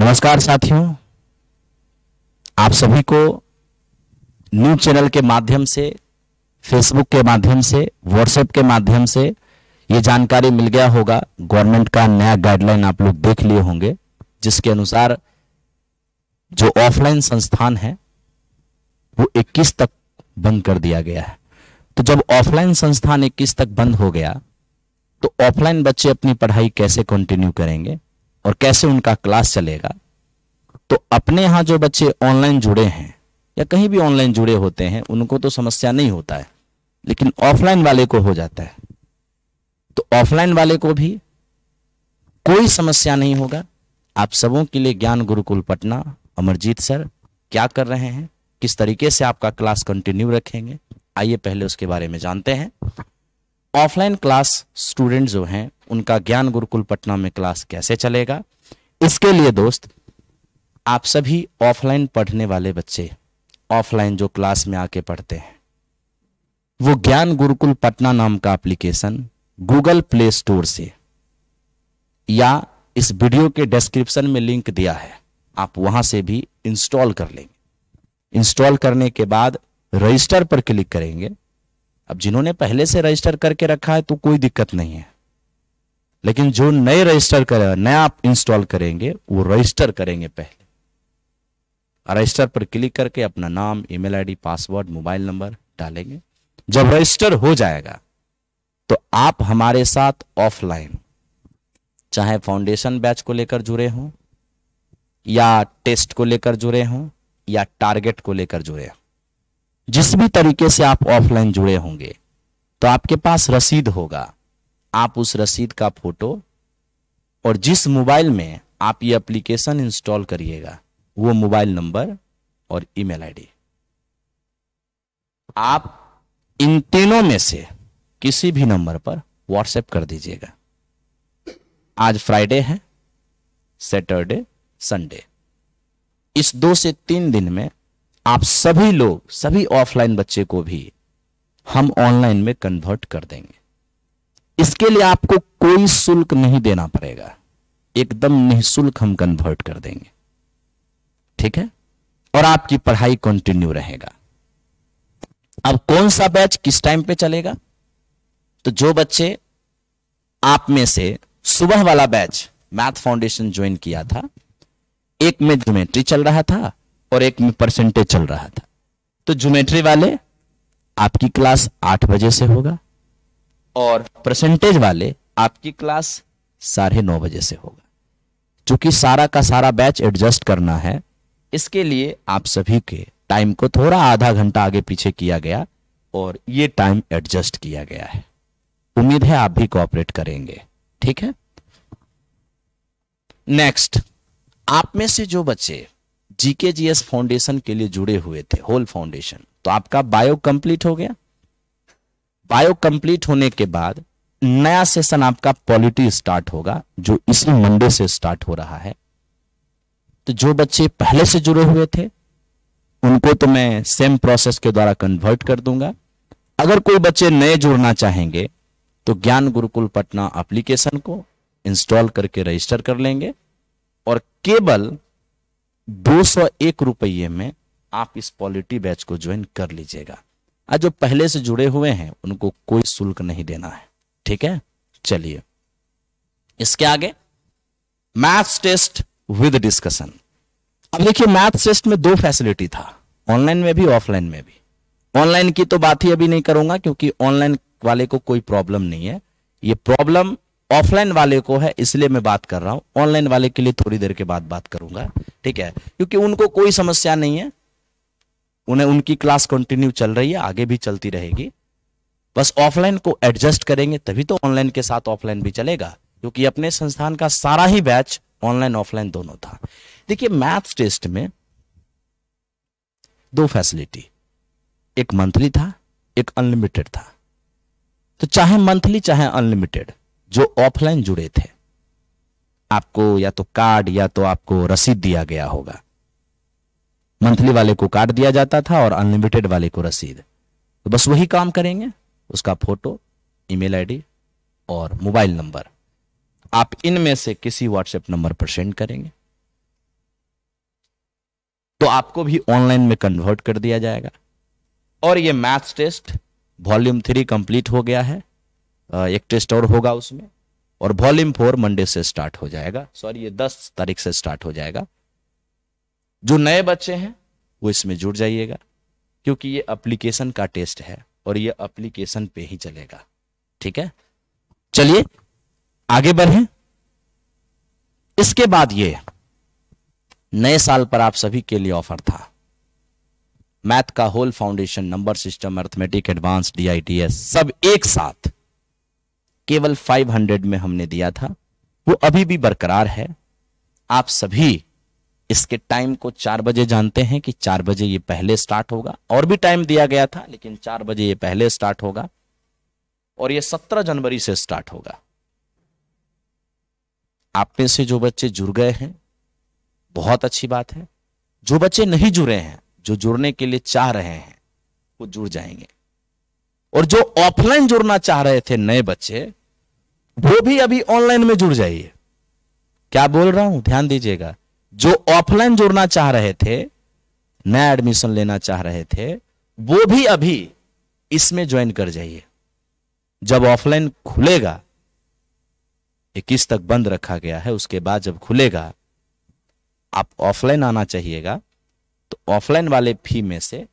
नमस्कार साथियों आप सभी को न्यूज चैनल के माध्यम से फेसबुक के माध्यम से व्हाट्सएप के माध्यम से ये जानकारी मिल गया होगा गवर्नमेंट का नया गाइडलाइन आप लोग देख लिए होंगे जिसके अनुसार जो ऑफलाइन संस्थान है वो 21 तक बंद कर दिया गया है तो जब ऑफलाइन संस्थान 21 तक बंद हो गया तो ऑफलाइन बच्चे अपनी पढ़ाई कैसे कंटिन्यू करेंगे और कैसे उनका क्लास चलेगा तो अपने यहाँ जो बच्चे ऑनलाइन जुड़े हैं या कहीं भी ऑनलाइन जुड़े होते हैं उनको तो समस्या नहीं होता है लेकिन ऑफलाइन वाले को हो जाता है तो ऑफलाइन वाले को भी कोई समस्या नहीं होगा आप सबों के लिए ज्ञान गुरुकुल पटना अमरजीत सर क्या कर रहे हैं किस तरीके से आपका क्लास कंटिन्यू रखेंगे आइए पहले उसके बारे में जानते हैं ऑफलाइन क्लास स्टूडेंट जो हैं उनका ज्ञान गुरुकुल पटना में क्लास कैसे चलेगा इसके लिए दोस्त आप सभी ऑफलाइन पढ़ने वाले बच्चे ऑफलाइन जो क्लास में आके पढ़ते हैं वो ज्ञान गुरुकुल पटना नाम का एप्लीकेशन गूगल प्ले स्टोर से या इस वीडियो के डिस्क्रिप्शन में लिंक दिया है आप वहां से भी इंस्टॉल कर लेंगे इंस्टॉल करने के बाद रजिस्टर पर क्लिक करेंगे अब जिन्होंने पहले से रजिस्टर करके रखा है तो कोई दिक्कत नहीं है लेकिन जो नए रजिस्टर करे नया आप इंस्टॉल करेंगे वो रजिस्टर करेंगे पहले रजिस्टर पर क्लिक करके अपना नाम email ID password mobile number डालेंगे जब रजिस्टर हो जाएगा तो आप हमारे साथ ऑफलाइन चाहे फाउंडेशन बैच को लेकर जुड़े हों या टेस्ट को लेकर जुड़े हों या टारगेट को लेकर जुड़े हों जिस भी तरीके से आप ऑफलाइन जुड़े होंगे तो आपके पास रसीद होगा आप उस रसीद का फोटो और जिस मोबाइल में आप ये एप्लीकेशन इंस्टॉल करिएगा वो मोबाइल नंबर और ईमेल आईडी आप इन तीनों में से किसी भी नंबर पर व्हाट्सएप कर दीजिएगा आज फ्राइडे है सैटरडे संडे इस दो से तीन दिन में आप सभी लोग सभी ऑफलाइन बच्चे को भी हम ऑनलाइन में कन्वर्ट कर देंगे इसके लिए आपको कोई शुल्क नहीं देना पड़ेगा एकदम निःशुल्क हम कन्वर्ट कर देंगे ठीक है और आपकी पढ़ाई कंटिन्यू रहेगा अब कौन सा बैच किस टाइम पे चलेगा तो जो बच्चे आप में से सुबह वाला बैच मैथ फाउंडेशन ज्वाइन किया था एक में ज्योमेट्री चल रहा था और एक में परसेंटेज चल रहा था तो ज्योमेट्री वाले आपकी क्लास आठ बजे से होगा और परसेंटेज वाले आपकी क्लास साढ़े नौ बजे से होगा चूंकि सारा का सारा बैच एडजस्ट करना है इसके लिए आप सभी के टाइम को थोड़ा आधा घंटा आगे पीछे किया गया और ये टाइम एडजस्ट किया गया है उम्मीद है आप भी कॉपरेट करेंगे ठीक है नेक्स्ट आप में से जो बच्चे जीके जीएस फाउंडेशन के लिए जुड़े हुए थे होल फाउंडेशन तो आपका बायो कंप्लीट हो गया बायो कंप्लीट होने के बाद नया सेशन आपका पॉलिटी स्टार्ट होगा जो इसी मंडे से स्टार्ट हो रहा है तो जो बच्चे पहले से जुड़े हुए थे उनको तो मैं सेम प्रोसेस के द्वारा कन्वर्ट कर दूंगा अगर कोई बच्चे नए जुड़ना चाहेंगे तो ज्ञान गुरुकुल पटना एप्लीकेशन को इंस्टॉल करके रजिस्टर कर लेंगे और केवल दो सौ एक रुपये में आप इस पॉलिटी बैच को ज्वाइन कर लीजिएगा आज जो पहले से जुड़े हुए हैं उनको कोई शुल्क नहीं देना है ठीक है चलिए इसके आगे मैथ्स टेस्ट विद डिस्कशन अब देखिए मैथ्स टेस्ट में दो फैसिलिटी था ऑनलाइन में भी ऑफलाइन में भी ऑनलाइन की तो बात ही अभी नहीं करूंगा क्योंकि ऑनलाइन वाले को कोई प्रॉब्लम नहीं है ये प्रॉब्लम ऑफलाइन वाले को है इसलिए मैं बात कर रहा हूं ऑनलाइन वाले के लिए थोड़ी देर के बाद बात करूंगा ठीक है क्योंकि उनको कोई समस्या नहीं है उन्हें उनकी क्लास कंटिन्यू चल रही है आगे भी चलती रहेगी बस ऑफलाइन को एडजस्ट करेंगे तभी तो ऑनलाइन के साथ ऑफलाइन भी चलेगा क्योंकि अपने संस्थान का सारा ही बैच ऑनलाइन ऑफलाइन दोनों था देखिए मैथ्स टेस्ट में दो फैसिलिटी एक मंथली था एक अनलिमिटेड था तो चाहे मंथली चाहे अनलिमिटेड जो ऑफलाइन जुड़े थे आपको या तो कार्ड या तो आपको रसीद दिया गया होगा मंथली वाले को काट दिया जाता था और अनलिमिटेड वाले को रसीद तो बस वही काम करेंगे उसका फोटो ईमेल आईडी और मोबाइल नंबर आप इनमें से किसी व्हाट्सएप नंबर पर सेंड करेंगे तो आपको भी ऑनलाइन में कन्वर्ट कर दिया जाएगा और ये maths test volume three complete हो गया है एक टेस्ट और होगा उसमें और वॉल्यूम फोर मंडे से स्टार्ट हो जाएगा सॉरी ये दस तारीख से स्टार्ट हो जाएगा जो नए बच्चे हैं वो इसमें जुड़ जाइएगा क्योंकि ये एप्लीकेशन का टेस्ट है और ये अप्लीकेशन पे ही चलेगा ठीक है चलिए आगे बढ़ें इसके बाद ये नए साल पर आप सभी के लिए ऑफर था मैथ का whole foundation number system arithmetic advance डीआईटीएस सब एक साथ केवल 500 में हमने दिया था वो अभी भी बरकरार है आप सभी इसके टाइम को चार बजे जानते हैं कि चार बजे ये पहले स्टार्ट होगा और भी टाइम दिया गया था लेकिन चार बजे ये पहले स्टार्ट होगा और ये सत्रह जनवरी से स्टार्ट होगा आप में से जो बच्चे जुड़ गए हैं बहुत अच्छी बात है जो बच्चे नहीं जुड़े हैं जो जुड़ने के लिए चाह रहे हैं वो जुड़ जाएंगे और जो ऑफलाइन जुड़ना चाह रहे थे नए बच्चे वो भी अभी ऑनलाइन में जुड़ जाइए क्या बोल रहा हूं ध्यान दीजिएगा जो ऑफलाइन जुड़ना चाह रहे थे नया एडमिशन लेना चाह रहे थे वो भी अभी इसमें ज्वाइन कर जाइए जब ऑफलाइन खुलेगा इक्कीस तक बंद रखा गया है उसके बाद जब खुलेगा आप ऑफलाइन आना चाहिएगा तो ऑफलाइन वाले फी में से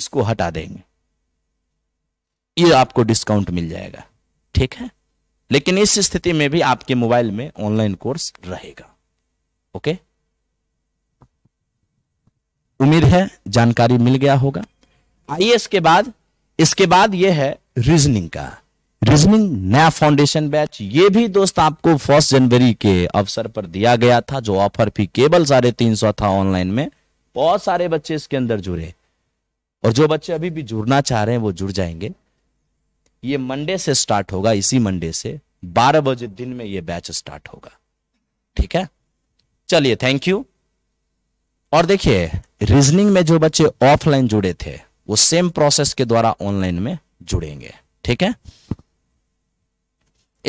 इसको हटा देंगे ये आपको डिस्काउंट मिल जाएगा ठीक है लेकिन इस स्थिति में भी आपके मोबाइल में ऑनलाइन कोर्स रहेगा ओके उम्मीद है जानकारी मिल गया होगा आइए इसके बाद इसके बाद यह है रीजनिंग का रीजनिंग नया फाउंडेशन बैच ये भी दोस्त आपको फर्स्ट जनवरी के अवसर पर दिया गया था जो ऑफर फी केवल साढ़े तीन सौ था ऑनलाइन में बहुत सारे बच्चे इसके अंदर जुड़े और जो बच्चे अभी भी जुड़ना चाह रहे हैं वो जुड़ जाएंगे ये मंडे से स्टार्ट होगा इसी मंडे से बारह बजे दिन में ये बैच स्टार्ट होगा ठीक है चलिए थैंक यू और देखिए रीजनिंग में जो बच्चे ऑफलाइन जुड़े थे वो सेम प्रोसेस के द्वारा ऑनलाइन में जुड़ेंगे ठीक है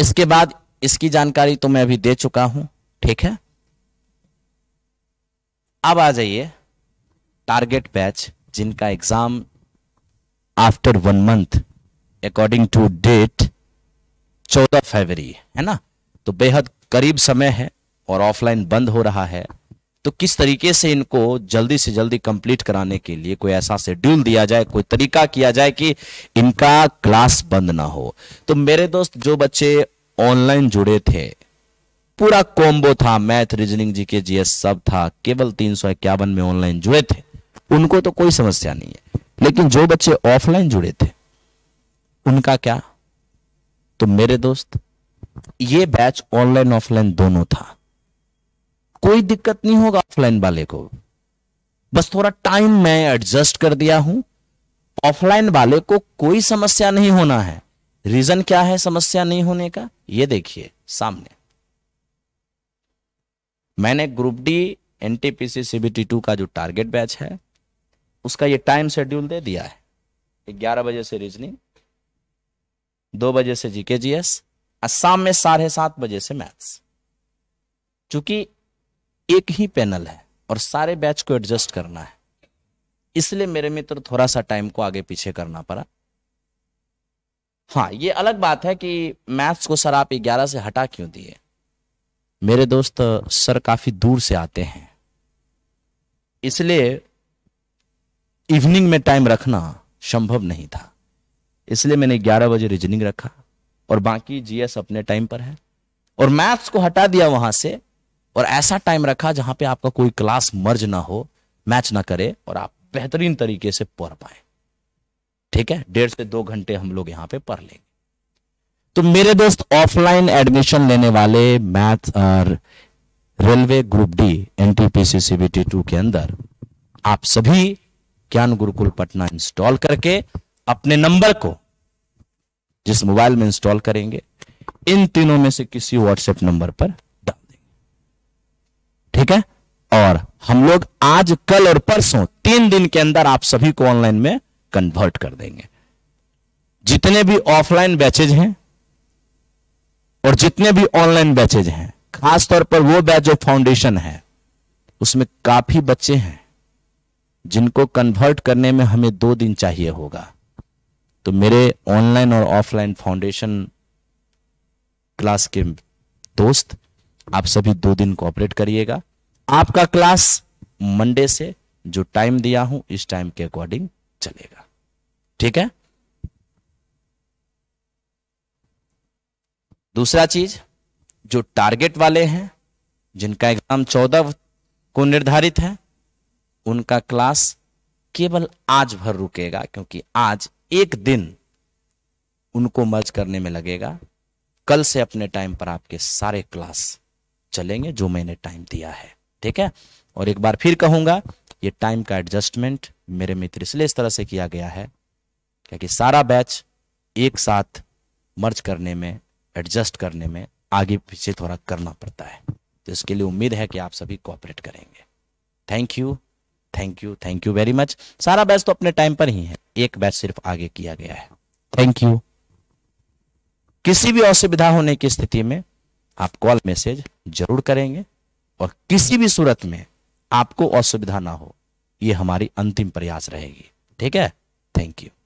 इसके बाद इसकी जानकारी तो मैं अभी दे चुका हूं ठीक है अब आ जाइए टारगेट बैच जिनका exam after one month according to date चौदह फरवरी है ना तो बेहद करीब समय है और ऑफलाइन बंद हो रहा है तो किस तरीके से इनको जल्दी से जल्दी कंप्लीट कराने के लिए कोई ऐसा शेड्यूल दिया जाए कोई तरीका किया जाए कि इनका क्लास बंद ना हो तो मेरे दोस्त जो बच्चे ऑनलाइन जुड़े थे पूरा कॉम्बो था मैथ रीजनिंग जी जीएस सब था केवल तीन सौ इक्यावन में ऑनलाइन जुड़े थे उनको तो कोई समस्या नहीं है लेकिन जो बच्चे ऑफलाइन जुड़े थे उनका क्या तो मेरे दोस्त ये बैच ऑनलाइन ऑफलाइन दोनों था कोई दिक्कत नहीं होगा ऑफलाइन वाले को बस थोड़ा टाइम मैं एडजस्ट कर दिया हूं ऑफलाइन वाले को कोई समस्या नहीं होना है रीजन क्या है समस्या नहीं होने का ये देखिए सामने मैंने group D NTPC CBT two का जो टारगेट बैच है उसका ये टाइम शेड्यूल दे दिया है ग्यारह बजे से रीजनिंग दो बजे से जीके जीएस और शाम में साढ़े सात बजे से मैथ्स चूंकि एक ही पैनल है और सारे बैच को एडजस्ट करना है इसलिए मेरे मित्र थोड़ा सा टाइम को आगे पीछे करना पड़ा हाँ ये अलग बात है कि मैथ्स को सर आप ग्यारह से हटा क्यों दिए मेरे दोस्त सर काफी दूर से आते हैं इसलिए इवनिंग में टाइम रखना संभव नहीं था इसलिए मैंने 11 बजे रीजनिंग रखा और बाकी जीएस अपने टाइम पर है और मैथ्स को हटा दिया वहां से और ऐसा टाइम रखा जहां पे आपका कोई क्लास मर्ज ना हो मैच ना करे और आप बेहतरीन तरीके से पढ़ पाए ठीक है डेढ़ से दो घंटे हम लोग यहां पे पढ़ लेंगे तो मेरे दोस्त ऑफलाइन एडमिशन लेने वाले मैथ और railway group D N CBT two के अंदर आप सभी ज्ञान गुरुकुल पटना इंस्टॉल करके अपने नंबर को जिस मोबाइल में इंस्टॉल करेंगे इन तीनों में से किसी व्हाट्सएप नंबर पर ठीक है और हम लोग आज कल और परसों तीन दिन के अंदर आप सभी को ऑनलाइन में कन्वर्ट कर देंगे जितने भी ऑफलाइन बैचेज हैं और जितने भी ऑनलाइन बैचेज हैं खासतौर पर वो बैच जो फाउंडेशन है उसमें काफी बच्चे हैं जिनको कन्वर्ट करने में हमें दो दिन चाहिए होगा तो मेरे ऑनलाइन और ऑफलाइन फाउंडेशन क्लास के दोस्त आप सभी दो दिन कोऑपरेट करिएगा आपका क्लास मंडे से जो टाइम दिया हूं इस टाइम के अकॉर्डिंग चलेगा ठीक है दूसरा चीज जो टारगेट वाले हैं जिनका एग्जाम चौदह को निर्धारित है उनका क्लास केवल आज भर रुकेगा क्योंकि आज एक दिन उनको मर्ज करने में लगेगा कल से अपने टाइम पर आपके सारे क्लास चलेंगे जो मैंने टाइम दिया है ठीक है और एक बार फिर कहूंगा ये टाइम का एडजस्टमेंट मेरे मित्र इसलिए इस तरह से किया गया है क्योंकि सारा बैच एक साथ मर्ज करने में एडजस्ट करने में आगे पीछे थोड़ा करना पड़ता है तो इसके लिए उम्मीद है कि आप सभी कोऑपरेट करेंगे thank you thank you thank you very much सारा बैच तो अपने टाइम पर ही है एक बैच सिर्फ आगे किया गया है थैंक यू किसी भी असुविधा होने की स्थिति में आप कॉल मैसेज जरूर करेंगे और किसी भी सूरत में आपको असुविधा ना हो ये हमारी अंतिम प्रयास रहेगी ठीक है थैंक यू